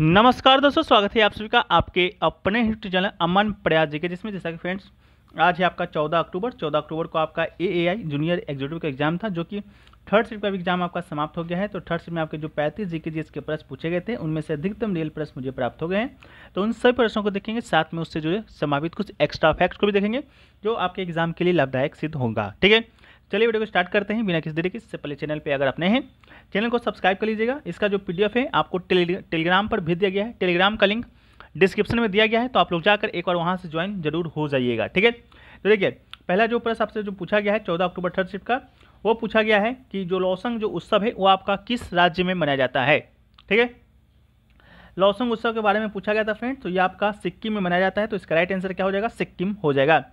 नमस्कार दोस्तों स्वागत है आप सभी का आपके अपने हिस्ट्री चैनल अमन प्रयास जी के जिसमें जैसा कि फ्रेंड्स आज है आपका 14 अक्टूबर 14 अक्टूबर को आपका A A I junior executive का एग्जाम था जो कि थर्ड शिफ्ट का भी एग्जाम आपका समाप्त हो गया है तो थर्ड शिफ्ट में आपके जो पैंतीस जी के जी के प्रश्न पूछे गए थे उनमें से अधिकतम रियल प्रश्न मुझे प्राप्त हो गए हैं तो उन सभी प्रश्नों को देखेंगे साथ में उससे जो है समावित कुछ एक्स्ट्रा फैक्ट्स को भी देखेंगे जो आपके एग्जाम के लिए लाभदायक सिद्ध होगा ठीक है चलिए वीडियो को स्टार्ट करते हैं बिना किसी देरी के इससे पहले चैनल पे अगर अपने हैं चैनल को सब्सक्राइब कर लीजिएगा इसका जो पीडीएफ है आपको टेलीग्राम पर भेज दिया गया है टेलीग्राम का लिंक डिस्क्रिप्शन में दिया गया है तो आप लोग जाकर एक बार वहाँ से ज्वाइन जरूर हो जाइएगा ठीक है तो देखिए पहला जो प्रश्न आपसे जो पूछा गया है चौदह अक्टूबर थर्ड शिफ्ट का वो पूछा गया है कि जो लौसंग जो उत्सव है वो आपका किस राज्य में मनाया जाता है ठीक है लौसंग उत्सव के बारे में पूछा गया था फ्रेंड तो ये आपका सिक्किम में मनाया जाता है तो इसका राइट आंसर क्या हो जाएगा सिक्किम हो जाएगा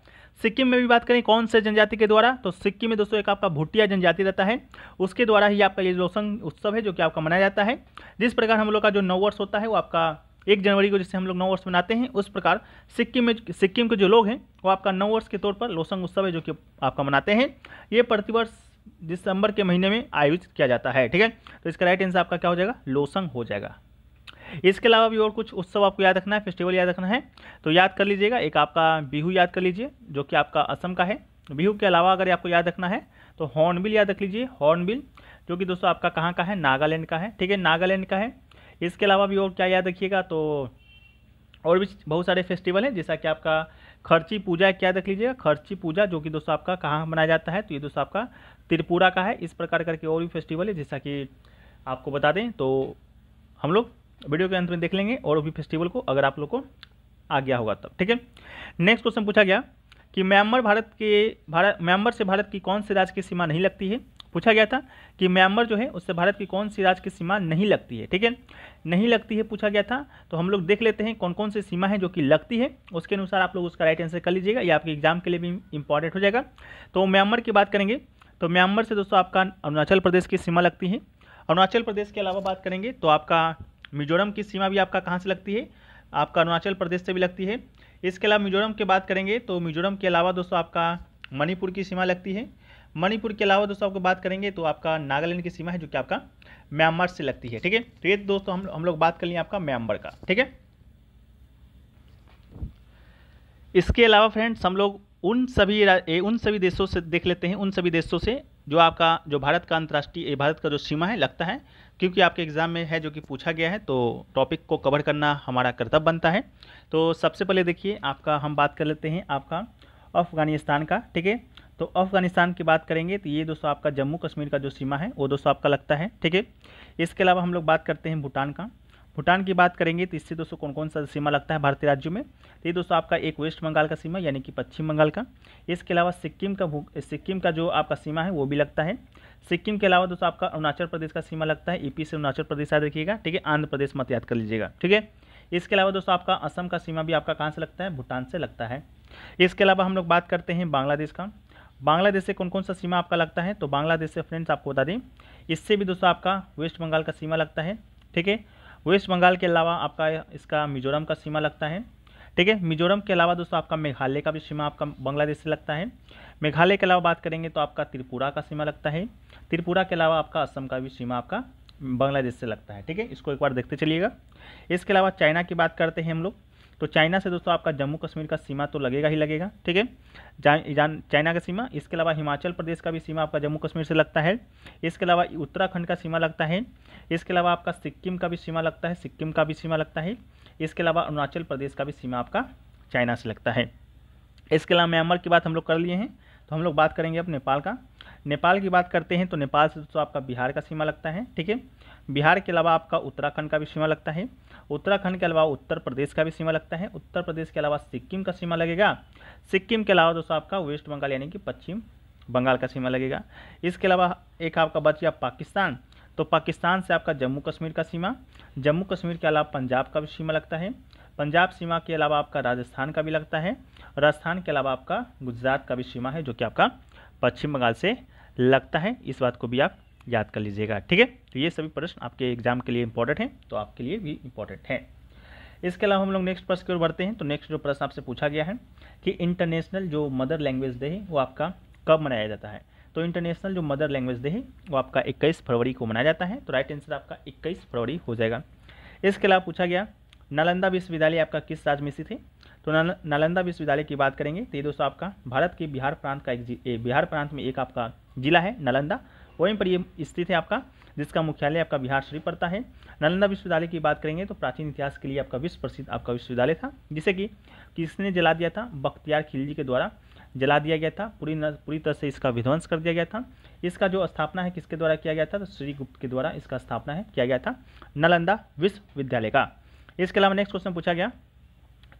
सिक्किम में भी बात करें कौन से जनजाति के द्वारा तो सिक्किम में दोस्तों एक आपका भुटिया जनजाति रहता है उसके द्वारा ही आपका ये लोसंग उत्सव है जो कि आपका मनाया जाता है जिस प्रकार हम लोग का जो नववर्ष होता है वो आपका एक जनवरी को जिससे हम लोग नववर्ष मनाते हैं उस प्रकार सिक्किम में सिक्किम के जो लोग हैं वो आपका नववर्ष के तौर पर लोसंग उत्सव है जो कि आपका मनाते हैं ये प्रतिवर्ष दिसंबर के महीने में आयोजित किया जाता है ठीक है तो इसका राइट आंसर आपका क्या हो जाएगा लोसंग हो जाएगा इसके अलावा भी और कुछ उत्सव आपको याद रखना है फेस्टिवल याद रखना है तो याद कर लीजिएगा एक आपका बिहू याद कर लीजिए जो कि आपका असम का है बिहू के अलावा अगर आपको याद रखना है तो हॉर्नबिल याद रख लीजिए हॉर्नबिल जो कि दोस्तों आपका कहाँ का है नागालैंड का है ठीक है नागालैंड का है इसके अलावा भी और क्या याद रखिएगा तो और भी बहुत सारे फेस्टिवल हैं जैसा कि आपका खर्ची पूजा क्या देख लीजिएगा खर्ची पूजा जो कि दोस्तों आपका कहाँ मनाया जाता है तो ये दोस्तों आपका त्रिपुरा का है इस प्रकार करके और भी फेस्टिवल है जैसा कि आपको बता दें तो हम लोग वीडियो के अंत में देख लेंगे और भी फेस्टिवल को अगर आप लोग को आ गया होगा तब ठीक है नेक्स्ट क्वेश्चन पूछा गया कि म्यांमार भारत के भारत म्यांमार से भारत की कौन से राज्य की सीमा नहीं लगती है पूछा गया था कि म्यांमार जो है उससे भारत की कौन सी राज्य की सीमा नहीं लगती है ठीक है नहीं लगती है पूछा गया था तो हम लोग देख लेते हैं कौन कौन सी सीमा है जो कि लगती है उसके अनुसार आप लोग उसका राइट आंसर कर लीजिएगा या आपके एग्जाम के लिए भी इंपॉर्टेंट हो जाएगा तो म्यांमार की बात करेंगे तो म्यांमार से दोस्तों आपका अरुणाचल प्रदेश की सीमा लगती है अरुणाचल प्रदेश के अलावा बात करेंगे तो आपका मिजोरम की सीमा भी आपका कहाँ से लगती है आपका अरुणाचल प्रदेश से भी लगती है इसके अलावा मिजोरम की बात करेंगे तो मिजोरम के अलावा दोस्तों आपका मणिपुर की सीमा लगती है मणिपुर के अलावा दोस्तों आपको बात करेंगे तो आपका नागालैंड की सीमा है जो कि आपका म्यांमार से लगती है ठीक है तो ये दोस्तों हम हम लोग बात कर लिए आपका म्यांमार का ठीक है इसके अलावा फ्रेंड्स हम लोग उन सभी उन सभी देशों से देख लेते हैं उन सभी देशों से जो आपका जो भारत का अंतर्राष्ट्रीय भारत का जो सीमा है लगता है क्योंकि आपके एग्ज़ाम में है जो कि पूछा गया है तो टॉपिक को कवर करना हमारा कर्तव्य बनता है तो सबसे पहले देखिए आपका हम बात कर लेते हैं आपका अफ़गानिस्तान का ठीक है तो अफ़गानिस्तान की बात करेंगे तो ये दोस्तों आपका जम्मू कश्मीर का जो सीमा है वो दोस्तों आपका लगता है ठीक है इसके अलावा हम लोग बात करते हैं भूटान का भूटान की बात करेंगे तो इससे दोस्तों कौन कौन सा सीमा लगता है भारतीय राज्यों में तो ये दोस्तों आपका एक वेस्ट बंगाल का सीमा यानी कि पश्चिम बंगाल का इसके अलावा सिक्किम का सिक्किम का जो आपका सीमा है वो भी लगता है सिक्किम के अलावा दोस्तों आपका अरुणाचल प्रदेश का सीमा लगता है ईपी से अरुणाचल प्रदेश याद रखिएगा ठीक है आंध्र प्रदेश मत याद कर लीजिएगा ठीक है इसके अलावा दोस्तों आपका असम का सीमा भी आपका कहाँ से लगता है भूटान से लगता है इसके अलावा हम लोग बात करते हैं बांग्लादेश का बांग्लादेश से कौन कौन सा सीमा आपका लगता है तो बांग्लादेश से फ्रेंड्स आपको बता दें इससे भी दोस्तों आपका वेस्ट बंगाल का सीमा लगता है ठीक है वेस्ट बंगाल के अलावा आपका इसका मिजोरम का सीमा लगता है ठीक है मिजोरम के अलावा दोस्तों आपका मेघालय का भी सीमा आपका बांग्लादेश से लगता है मेघालय के अलावा बात करेंगे तो आपका त्रिपुरा का सीमा लगता है त्रिपुरा के अलावा आपका असम का भी सीमा आपका बांग्लादेश से लगता है ठीक है इसको एक बार देखते चलिएगा इसके अलावा चाइना की बात करते हैं हम लोग तो चाइना से दोस्तों आपका जम्मू कश्मीर का सीमा तो लगेगा ही लगेगा ठीक है चाइना का सीमा इसके अलावा हिमाचल प्रदेश का भी सीमा आपका जम्मू कश्मीर से लगता है इसके अलावा उत्तराखंड का सीमा लगता है इसके अलावा आपका सिक्किम का भी सीमा लगता है सिक्किम का भी सीमा लगता है इसके अलावा अरुणाचल प्रदेश का भी सीमा आपका चाइना से लगता है इसके अलावा म्यांमार की बात हम लोग कर लिए हैं तो हम लोग बात करेंगे अब नेपाल का नेपाल की बात करते हैं तो नेपाल से दोस्तों आपका बिहार का सीमा लगता है ठीक है बिहार के अलावा आपका उत्तराखंड का भी सीमा लगता है उत्तराखंड के अलावा उत्तर प्रदेश का भी सीमा लगता है उत्तर प्रदेश के अलावा सिक्किम का सीमा लगेगा सिक्किम के अलावा दोस्तों आपका वेस्ट बंगाल यानी कि पश्चिम बंगाल का सीमा लगेगा इसके अलावा एक आपका बच गया पाकिस्तान तो पाकिस्तान से आपका जम्मू कश्मीर का सीमा जम्मू कश्मीर के अलावा पंजाब का भी सीमा लगता है पंजाब सीमा के अलावा आपका राजस्थान का भी लगता है राजस्थान के अलावा आपका गुजरात का भी सीमा है जो कि आपका पश्चिम बंगाल से लगता है इस बात को भी आप याद कर लीजिएगा ठीक है तो ये सभी प्रश्न आपके एग्जाम के लिए इंपॉर्टेंट हैं तो आपके लिए भी इंपॉर्टेंट हैं इसके अलावा हम लोग नेक्स्ट प्रश्न की ओर बढ़ते हैं तो नेक्स्ट जो प्रश्न आपसे पूछा गया है कि इंटरनेशनल जो मदर लैंग्वेज डे है वो आपका कब मनाया जाता है तो इंटरनेशनल जो मदर लैंग्वेज डे है वो आपका इक्कीस फरवरी को मनाया जाता है तो राइट आंसर आपका इक्कीस फरवरी हो जाएगा इसके अलावा पूछा गया नालंदा विश्वविद्यालय आपका किस राज्य में स्थित है तो नालंदा विश्वविद्यालय की बात करेंगे तो ये दोस्तों आपका भारत के बिहार प्रांत का एक बिहार प्रांत में एक आपका जिला है नालंदा वहीं पर ये स्थित है आपका जिसका मुख्यालय आपका बिहार शरीफ पड़ता है नालंदा विश्वविद्यालय की बात करेंगे तो प्राचीन इतिहास के लिए आपका विश्व प्रसिद्ध आपका विश्वविद्यालय था जिसे कि किसने जला दिया था बख्तियार खिलजी के द्वारा जला दिया गया था पूरी पूरी तरह से इसका विध्वंस कर दिया गया था इसका जो स्थापना है किसके द्वारा किया गया था तो श्री गुप्त के द्वारा इसका स्थापना है किया गया था नालंदा विश्वविद्यालय का इसके अलावा नेक्स्ट क्वेश्चन पूछा गया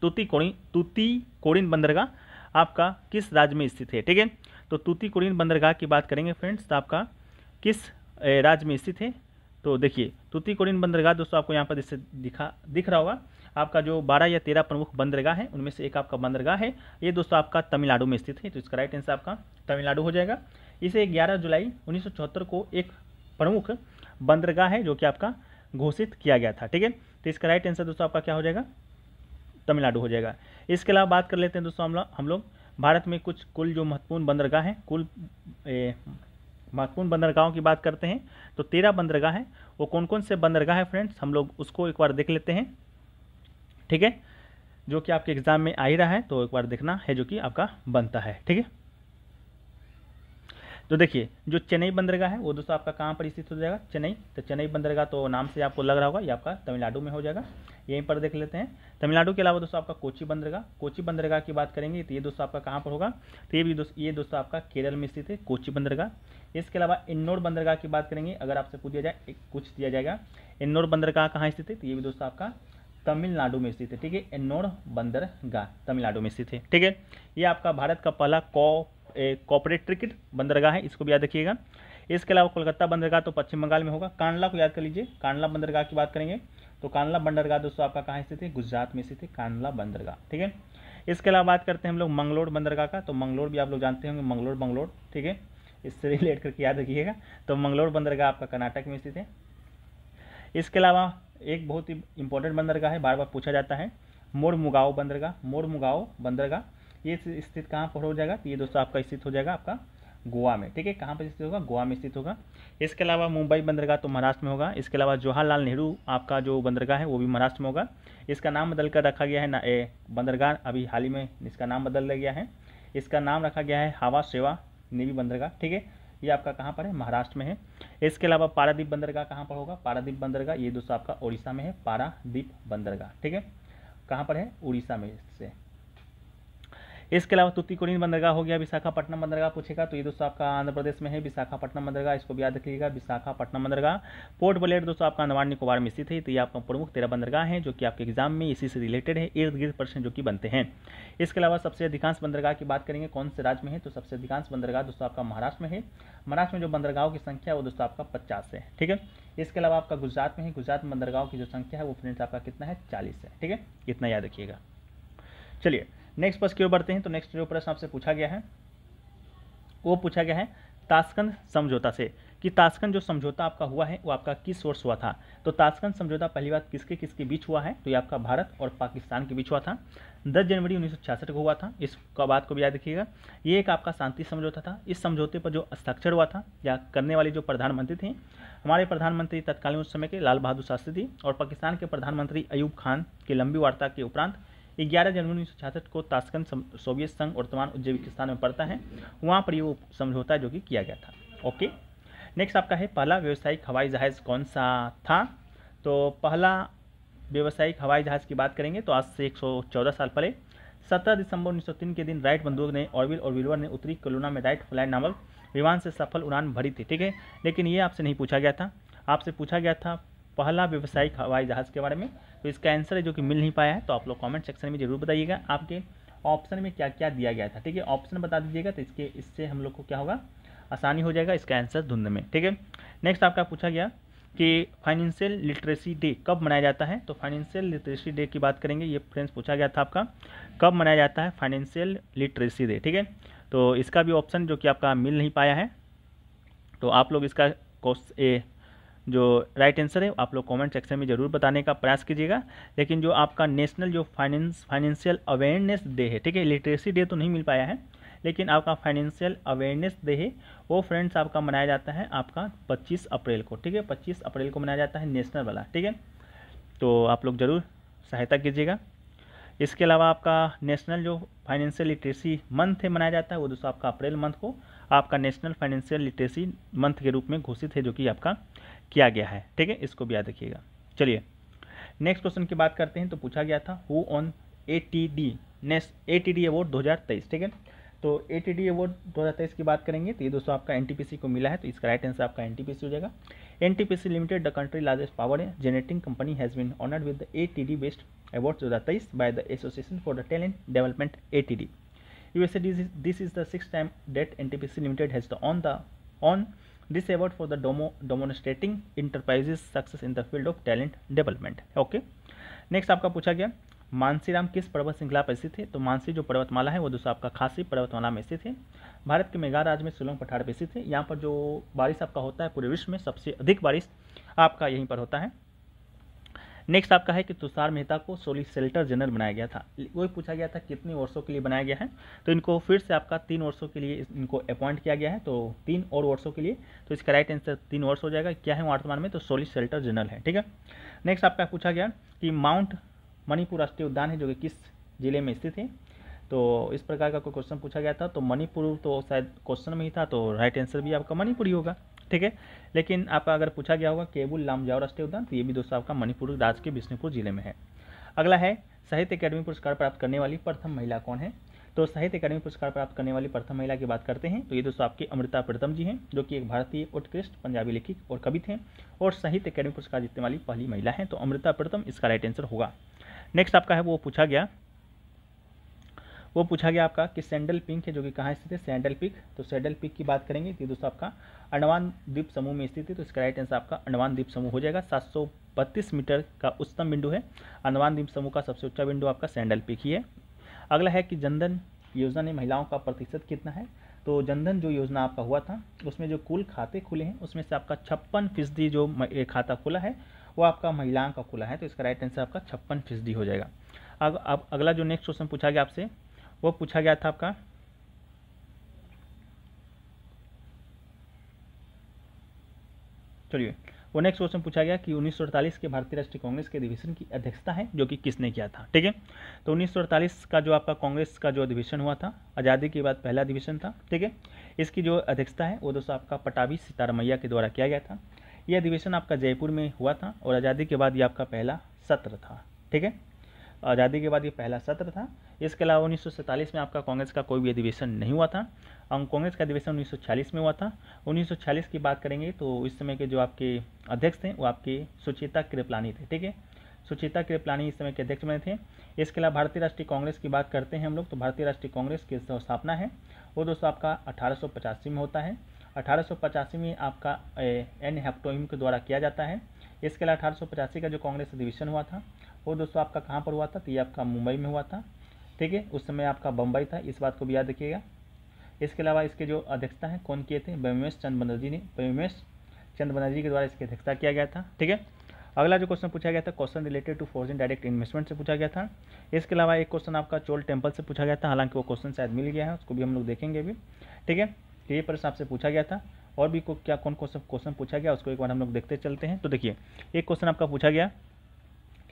तुती तूतीकोड़िन बंदरगाह आपका किस राज्य में स्थित है ठीक है तो कुरीन बंदरगाह की बात करेंगे फ्रेंड्स तो आपका किस राज्य में स्थित है तो देखिए तूती कुरीन बंदरगाह दोस्तों आपको यहाँ पर जैसे दिखा दिख रहा होगा आपका जो बारह या तेरह प्रमुख बंदरगाह हैं उनमें से एक आपका बंदरगाह है ये दोस्तों आपका तमिलनाडु में स्थित है तो इसका राइट आंसर आपका तमिलनाडु हो जाएगा इसे 11 जुलाई उन्नीस को एक प्रमुख बंदरगाह है जो कि आपका घोषित किया गया था ठीक है तो इसका राइट आंसर दोस्तों आपका क्या हो जाएगा तमिलनाडु हो जाएगा इसके अलावा बात कर लेते हैं दोस्तों हम लोग हम लोग भारत में कुछ कुल जो महत्वपूर्ण बंदरगाह हैं कुल महत्वपूर्ण बंदरगाहों की बात करते हैं तो तेरह बंदरगाह हैं वो कौन कौन से बंदरगाह हैं फ्रेंड्स हम लोग उसको एक बार देख लेते हैं ठीक है जो कि आपके एग्ज़ाम में आ ही रहा है तो एक बार देखना है जो कि आपका बनता है ठीक है तो देखिए जो चेन्नई बंदरगाह है वो दोस्तों आपका कहाँ पर स्थित हो जाएगा चेन्नई तो चेन्नई बंदरगाह तो नाम से आपको लग रहा होगा ये आपका तमिलनाडु में हो जाएगा यहीं पर देख लेते हैं तमिलनाडु के अलावा दोस्तों आपका कोची बंदरगाह कोची बंदरगाह की बात करेंगे तो ये दोस्तों आपका कहाँ पर होगा तो ये भी दोस्त ये दोस्तों आपका केरल में स्थित है कोची बंदरगाह इसके अलावा इन्नौर बंदरगाह की बात करेंगे अगर आपसे पूछ दिया जाए कुछ दिया जाएगा इन्नौर बंदरगाह कहाँ स्थित है तो ये भी दोस्तों आपका तमिलनाडु में स्थित है ठीक है इन्नौर बंदरगाह तमिलनाडु में स्थित है ठीक है ये आपका भारत का पहला कौ कॉपरेट क्रिकेट बंदरगाह है इसको भी याद रखिएगा इसके अलावा कोलकाता बंदरगाह तो पश्चिम बंगाल में होगा कांडला को याद कर लीजिए कांडला बंदरगाह की बात करेंगे तो कांडला बंदरगाह दोस्तों आपका कहाँ स्थित है गुजरात में स्थित है कांडला बंदरगाह ठीक है इसके अलावा बात करते हैं हम लोग मंगलोर बंदरगाह का तो मंगलोर भी आप लोग जानते होंगे मंगलोर बंगलोर ठीक है इससे रिलेट करके याद रखिएगा तो मंगलोर बंदरगाह आपका कर्नाटक में स्थित है इसके अलावा एक बहुत ही इंपॉर्टेंट बंदरगाह है बार बार पूछा जाता है मोर मुगाओ बंदरगाह मोर मुगाओ बंदरगाह ये स्थित कहाँ पर हो जाएगा तो ये दोस्तों आपका स्थित हो जाएगा आपका गोवा में ठीक है कहाँ पर स्थित होगा गोवा में स्थित होगा इसके अलावा मुंबई बंदरगाह तो महाराष्ट्र में होगा इसके अलावा जवाहरलाल नेहरू आपका जो बंदरगाह है वो भी महाराष्ट्र में होगा इसका नाम बदल कर रखा गया है ना ए बंदरगाह अभी हाल ही में इसका नाम बदल दिया गया है इसका नाम रखा गया है हवा सेवा नेवी बंदरगाह ठीक है ये आपका कहाँ पर है महाराष्ट्र में है इसके अलावा पारादीप बंदरगाह कहाँ पर होगा पारादीप बंदरगाह ये दोस्तों आपका उड़ीसा में है पारादीप बंदरगाह ठीक है कहाँ पर है उड़ीसा में से इसके अलावा तुतिकोरिन बंदरगाह हो गया विशाखापट्टनम बंदरगाह पूछेगा तो ये दोस्तों आपका आंध्र प्रदेश में है विशाखापट्टनम बंदरगाह इसको भी याद रखिएगा विशाखापट्टनम बंदरगाह पोर्ट ब्लेयर दोस्तों आपका अंदमान निकोबार में स्थित है तो ये आपका प्रमुख तेरह बंदरगाह है जो कि आपके एग्जाम में इसी से रिलेटेड है इर्द गिर्द प्रश्न जो कि बनते हैं इसके अलावा सबसे अधिकांश बंदरगाह की बात करेंगे कौन से राज्य में है तो सबसे अधिकांश बंदरगाह दोस्तों आपका महाराष्ट्र में है महाराष्ट्र में जो बंदरगाहों की संख्या है वो दोस्तों आपका पचास है ठीक है इसके अलावा आपका गुजरात में है गुजरात में बंदरगाहों की जो संख्या है वो फ्रेंड्स आपका कितना है चालीस है ठीक है इतना याद रखिएगा चलिए नेक्स्ट प्रश्न की ओर बढ़ते हैं तो नेक्स्ट जो प्रश्न आपसे पूछा गया है वो पूछा गया है ताशकंद समझौता से कि ताशकंद जो समझौता आपका हुआ है वो आपका किस वर्ष हुआ था तो ताशकंद समझौता पहली बात किसके किसके बीच हुआ है तो ये आपका भारत और पाकिस्तान के बीच हुआ था 10 जनवरी उन्नीस को हुआ था इस बात को भी याद रखिएगा ये एक आपका शांति समझौता था इस समझौते पर जो हस्ताक्षर हुआ था या करने वाले जो प्रधानमंत्री थे हमारे प्रधानमंत्री तत्कालीन उस समय के लाल बहादुर शास्त्री थी और पाकिस्तान के प्रधानमंत्री अयूब खान की लंबी वार्ता के उपरांत ग्यारह जनवरी उन्नीस को ताशकंद सोवियत संघ और तमाम में पड़ता है वहाँ पर ये समझौता जो कि किया गया था ओके नेक्स्ट आपका है पहला व्यावसायिक हवाई जहाज़ कौन सा था तो पहला व्यावसायिक हवाई जहाज़ की बात करेंगे तो आज से 114 साल पहले 17 दिसंबर 1903 के दिन राइट बंदूक ने ऑरविल और विल्वर ने उत्तरी कोलोना में राइट फ्लाइट नामक विमान से सफल उड़ान भरी थी ठीक है लेकिन ये आपसे नहीं पूछा गया था आपसे पूछा गया था पहला व्यावसायिक हवाई जहाज़ के बारे में तो इसका आंसर है जो कि मिल नहीं पाया है तो आप लोग कमेंट सेक्शन में ज़रूर बताइएगा आपके ऑप्शन में क्या क्या दिया गया था ठीक है ऑप्शन बता दीजिएगा तो इसके इससे हम लोग को क्या होगा आसानी हो जाएगा इसका आंसर ढूंढने में ठीक है नेक्स्ट आपका पूछा गया कि फाइनेंशियल लिटरेसी डे कब मनाया जाता है तो फाइनेंशियल लिटरेसी डे की बात करेंगे ये फ्रेंड्स पूछा गया था आपका कब मनाया जाता है फाइनेंशियल लिटरेसी डे ठीक है तो इसका भी ऑप्शन जो कि आपका मिल नहीं पाया है तो आप लोग इसका जो राइट आंसर है आप लोग कमेंट सेक्शन में ज़रूर बताने का प्रयास कीजिएगा लेकिन जो आपका नेशनल जो फाइनेंस फाइनेंशियल अवेयरनेस डे है ठीक है लिटरेसी डे तो नहीं मिल पाया है लेकिन आपका फाइनेंशियल अवेयरनेस डे है वो फ्रेंड्स आपका मनाया जाता है आपका 25 अप्रैल को ठीक है 25 अप्रैल को मनाया जाता है नेशनल वाला ठीक है तो आप लोग ज़रूर सहायता कीजिएगा इसके अलावा आपका नेशनल जो फाइनेंशियल लिटरेसी मंथ है मनाया जाता है वो दोस्तों आपका अप्रैल मंथ को आपका नेशनल फाइनेंशियल लिटरेसी मंथ के रूप में घोषित है जो कि आपका किया गया है ठीक है इसको भी याद रखिएगा चलिए नेक्स्ट क्वेश्चन की बात करते हैं तो पूछा गया था who on A T D नेस ए टी डी अवार्ड दो हज़ार तेईस ठीक है तो ए टी डी अवार्ड दो हज़ार तेईस की बात करेंगे तो ये दोस्तों आपका एन टी पी सी को मिला है तो इसका राइट आंसर आपका एन टी पी सी हो जाएगा N T P C limited the country largest power generating company has been honoured with the A T D best award दो हज़ार तेईस by the association for the talent development A T D USA this is, this is the sixth time that NTPC Limited has the on the this award for the domo demonstrating enterprises success in the field of talent development okay next आपका पूछा गया मानसीराम किस पर्वत श्रृंखला पर स्थित है तो मानसी जो पर्वतमाला है वो दोस्तों आपका खासी पर्वतमाला में स्थित है भारत के मेघा राज्य में सुलंग पठार पर स्थित है यहाँ पर जो बारिश आपका होता है पूरे विश्व में सबसे अधिक बारिश आपका यहीं पर होता है नेक्स्ट आपका है कि तुषार मेहता को सोलिसिटर जनरल बनाया गया था वही पूछा गया था कितने वर्षों के लिए बनाया गया है तो इनको फिर से आपका तीन वर्षों के लिए इनको अपॉइंट किया गया है तो तीन और वर्षों के लिए तो इसका राइट आंसर तीन वर्ष हो जाएगा क्या है वर्तमान में तो सोलिसिटर जनरल है ठीक है नेक्स्ट आपका पूछा गया कि माउंट मणिपुर राष्ट्रीय उद्यान है जो कि किस जिले में स्थित है तो इस प्रकार का कोई क्वेश्चन पूछा गया था तो मणिपुर तो शायद क्वेश्चन में ही था तो राइट आंसर भी आपका मणिपुर ही होगा ठीक है लेकिन आप अगर पूछा गया होगा केबुल लामजाओ राष्ट्रीय उद्यान तो ये भी दोस्तों आपका मणिपुर राज्य के बिष्णुपुर जिले में है अगला है साहित्य अकेडमी पुरस्कार प्राप्त करने वाली प्रथम महिला कौन है तो साहित्य अकेडमी पुरस्कार प्राप्त करने वाली प्रथम महिला की बात करते हैं तो ये दोस्तों आपकी अमृता प्रथम जी हैं जो कि एक भारतीय उत्कृष्ट पंजाबी लेखक और कवि थे और साहित्य अकेडमी पुरस्कार जीतने वाली पहली महिला हैं तो अमृता प्रथम इसका राइट आंसर होगा नेक्स्ट आपका है वो पूछा गया वो पूछा गया आपका कि सैंडल पिंक है जो कि कहाँ स्थित है सैंडल पिक तो सैंडल पिक की बात करेंगे तो दोस्तों आपका अंडमान द्वीप समूह में स्थित है तो इसका राइट आंसर आपका अंडमान द्वीप समूह हो जाएगा सात सौ बत्तीस मीटर का उच्चतम बिंदु है अंडमान द्वीप समूह का सबसे उच्चा बिंदु आपका सैंडल पिक ही है अगला है कि जनधन योजना में महिलाओं का प्रतिशत कितना है तो जनधन जो योजना आपका हुआ था उसमें जो कुल खाते खुले हैं उसमें से आपका छप्पन फीसदी जो खाता खुला है वो आपका महिलाओं का खुला है तो इसका राइट आंसर आपका छप्पन फीसदी हो जाएगा अब अब अगला जो नेक्स्ट क्वेश्चन पूछा गया आपसे वो पूछा गया था आपका चलिए वो नेक्स्ट क्वेश्चन पूछा गया कि 1948 के भारतीय राष्ट्रीय कांग्रेस के अधिवेशन की अध्यक्षता है जो कि किसने किया था ठीक है तो 1948 का जो आपका कांग्रेस का जो अधिवेशन हुआ था आज़ादी के बाद पहला अधिवेशन था ठीक है इसकी जो अध्यक्षता है वो दोस्तों आपका पटावी सीतारमैया के द्वारा किया गया था ये अधिवेशन आपका जयपुर में हुआ था और आज़ादी के बाद ये आपका पहला सत्र था ठीक है आज़ादी के बाद ये पहला सत्र था इसके अलावा उन्नीस में आपका कांग्रेस का कोई भी अधिवेशन नहीं हुआ था कांग्रेस का अधिवेशन 1946 में हुआ था 1946 की बात करेंगे तो इस समय के जो आपके अध्यक्ष थे वो आपके सुचेता कृपलानी थे ठीक है सुचेता कृपलानी इस समय के अध्यक्ष बने थे इसके अलावा भारतीय राष्ट्रीय कांग्रेस की बात करते हैं हम लोग तो भारतीय राष्ट्रीय कांग्रेस की स्थापना है वो दोस्तों आपका अठारह में होता है अठारह में आपका एन हेप्टोइम के द्वारा किया जाता है इसके अलावा अठारह का जो कांग्रेस अधिवेशन हुआ था वो दोस्तों आपका कहाँ पर हुआ था तो ये आपका मुंबई में हुआ था ठीक है उस समय आपका बम्बई था इस बात को भी याद रखिएगा इसके अलावा इसके जो अध्यक्षता हैं कौन किए थे व्योमेश चंद बनर्जी ने व्योमेश चंद बनर्जी के द्वारा इसकी अध्यक्षता किया गया था ठीक है अगला जो क्वेश्चन पूछा गया था question related to foreign direct investment से पूछा गया था इसके अलावा एक क्वेश्चन आपका चोल टेम्पल से पूछा गया था हालांकि वो क्वेश्चन शायद मिल गया है उसको भी हम लोग देखेंगे अभी ठीक है तो ये प्रश्न आपसे पूछा गया था और भी को, क्या कौन क्वेश्चन क्वेश्चन पूछा गया उसको एक बार हम लोग देखते चलते हैं तो देखिए एक क्वेश्चन आपका पूछा गया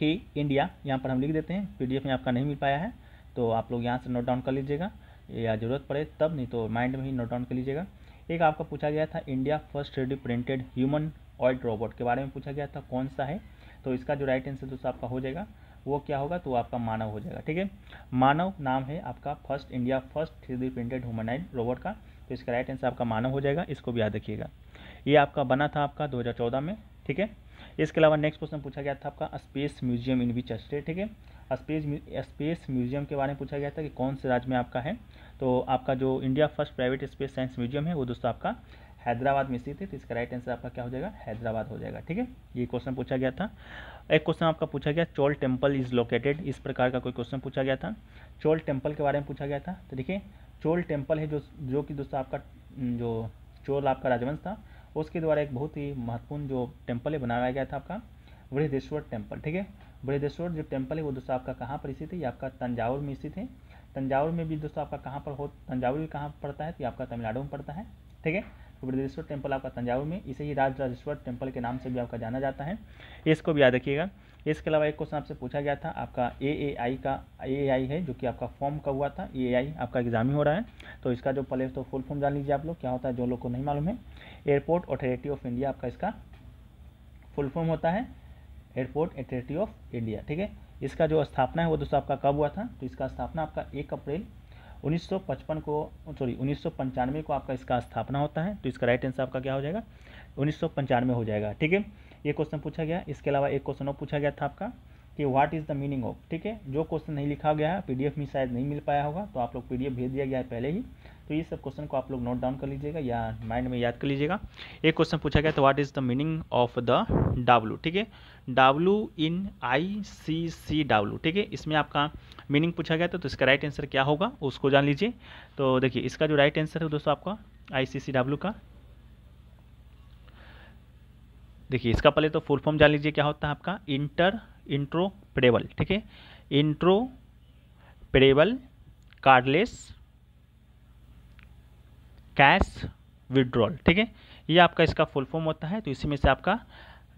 ही इंडिया यहाँ पर हम लिख देते हैं पीडीएफ में आपका नहीं मिल पाया है तो आप लोग यहाँ से नोट डाउन कर लीजिएगा या ज़रूरत पड़े तब नहीं तो माइंड में ही नोट डाउन कर लीजिएगा एक आपका पूछा गया था India first three printed humanoid robot के बारे में पूछा गया था कौन सा है तो इसका जो राइट आंसर दोस्तों आपका हो जाएगा वो क्या होगा तो आपका मानव हो जाएगा ठीक है मानव नाम है आपका first India first three printed human robot का तो इसका राइट आंसर आपका मानव हो जाएगा इसको भी याद रखिएगा ये आपका बना था आपका 2014 में ठीक है इसके अलावा नेक्स्ट क्वेश्चन पूछा गया था आपका space museum in which state ठीक है स्पेस स्पेस म्यूजियम के बारे में पूछा गया था कि कौन से राज्य में आपका है तो आपका जो India first private space science museum है वो दोस्तों आपका हैदराबाद में स्थित है तो इसका राइट आंसर आपका क्या हो जाएगा हैदराबाद हो जाएगा ठीक है ये क्वेश्चन पूछा गया था एक क्वेश्चन आपका पूछा गया चोल टेम्पल इज लोकेटेड इस प्रकार का कोई क्वेश्चन पूछा गया था चोल टेम्पल के बारे में पूछा गया था तो देखिए चोल टेम्पल है जो जो कि दोस्तों आपका जो चोल आपका राजवंश था उसके द्वारा एक बहुत ही महत्वपूर्ण जो टेम्पल है बनाया गया था आपका वृहदेश्वर टेम्पल ठीक है वृहदेश्वर जो टेम्पल है वो दोस्तों आपका कहाँ पर स्थित है ये आपका तंजावर में स्थित है तंजावर में भी दोस्तों आपका कहाँ पर हो तंजावर भी कहाँ पड़ता है तो आपका तमिलनाडु में पड़ता है ठीक है तो वृद्धेश्वर टेम्पल आपका तंजावर में इसे ही राजराजेश्वर राजेश्वर टेम्पल के नाम से भी आपका जाना जाता है इसको भी याद रखिएगा इसके अलावा एक क्वेश्चन आपसे पूछा गया था आपका ए ए आई का ए आई है जो कि आपका फॉर्म का हुआ था ए आई आपका एग्जाम ही हो रहा है तो इसका जो पहले तो फुल फॉर्म जान लीजिए आप लोग क्या होता है जो लोग को नहीं मालूम है एयरपोर्ट अथॉरिटी ऑफ इंडिया आपका इसका फुल फॉर्म होता है एयरपोर्ट अथॉरिटी ऑफ इंडिया ठीक है इसका जो स्थापना है वो दोस्तों आपका कब हुआ था तो इसका स्थापना आपका एक अप्रैल 1955 को सॉरी उन्नीस को आपका इसका स्थापना होता है तो इसका राइट आंसर आपका क्या हो जाएगा उन्नीस हो जाएगा ठीक है ये क्वेश्चन पूछा गया इसके अलावा एक क्वेश्चन और पूछा गया था आपका कि what is the meaning of ठीक है जो क्वेश्चन नहीं लिखा गया है पीडीएफ में शायद नहीं मिल पाया होगा तो आप लोग पीडीएफ भेज दिया गया है पहले ही तो ये सब क्वेश्चन को आप लोग नोट डाउन कर लीजिएगा या माइंड में याद कर लीजिएगा एक क्वेश्चन पूछा गया तो what is the meaning of the W ठीक है डाब्लू इन आई सी सी डाब्लू ठीक है इसमें आपका मीनिंग पूछा गया था तो इसका राइट आंसर क्या होगा उसको जान लीजिए तो देखिए इसका जो राइट आंसर है दोस्तों आपका आई सी सी डाब्लू का देखिए इसका पहले तो फुल फॉर्म जान लीजिए क्या होता है आपका इंटर इंट्रोपरेबल ठीक है interoperable cardless cash withdrawal ठीक है ये आपका इसका फुल फॉर्म होता है तो इसी में से आपका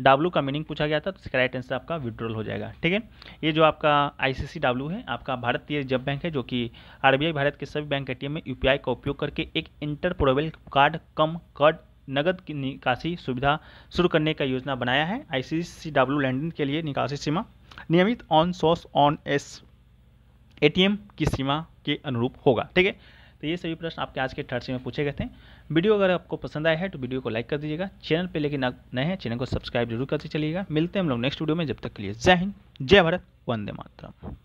डब्लू का मीनिंग पूछा गया था तो इसका राइट आंसर आपका विड्रॉल हो जाएगा ठीक है ये जो आपका आईसीसी डब्ल्यू है आपका भारतीय रिजर्व बैंक है जो कि आरबीआई भारत के सभी बैंक एटीएम में यूपीआई का उपयोग करके एक इंटरपोरेबल कार्ड कम कार्ड नगद की निकासी सुविधा शुरू करने का योजना बनाया है डब्ल्यू लेनदेन के लिए निकासी सीमा नियमित on source on S ATM की सीमा के अनुरूप होगा ठीक है तो ये सभी प्रश्न आपके आज के थर्ड में पूछे गए थे वीडियो अगर आपको पसंद आया है तो वीडियो को लाइक कर दीजिएगा चैनल पे लेकिन नए हैं चैनल को सब्सक्राइब जरूर करते चलिएगा मिलते हैं हम लोग नेक्स्ट वीडियो में जब तक के लिए जय हिंद जय भारत वंदे मातरम